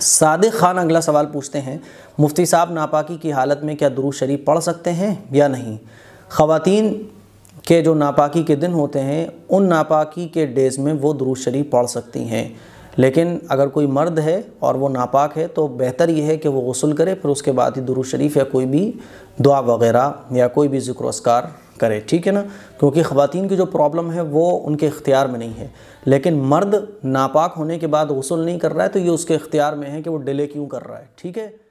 सादिक खान अगला सवाल पूछते हैं मुफ्ती साहब नापाकी की हालत में क्या दुरू शरीफ पढ़ सकते हैं या नहीं ख़वातीन के जो नापाकी के दिन होते हैं उन नापाकी के डेज़ में वो दुरू शरीफ पढ़ सकती हैं लेकिन अगर कोई मर्द है और वो नापाक है तो बेहतर ये है कि वो गसल करे फिर उसके बाद ही दुरू शरीफ या कोई भी दुआ वगैरह या कोई भी ज़िक्र असकार करे ठीक है ना क्योंकि ख़वातीन की जो प्रॉब्लम है वो उनके इख्तियार में नहीं है लेकिन मर्द नापाक होने के बाद गसल नहीं कर रहा है तो ये उसके इख्तियार में है कि वो डिले क्यों कर रहा है ठीक है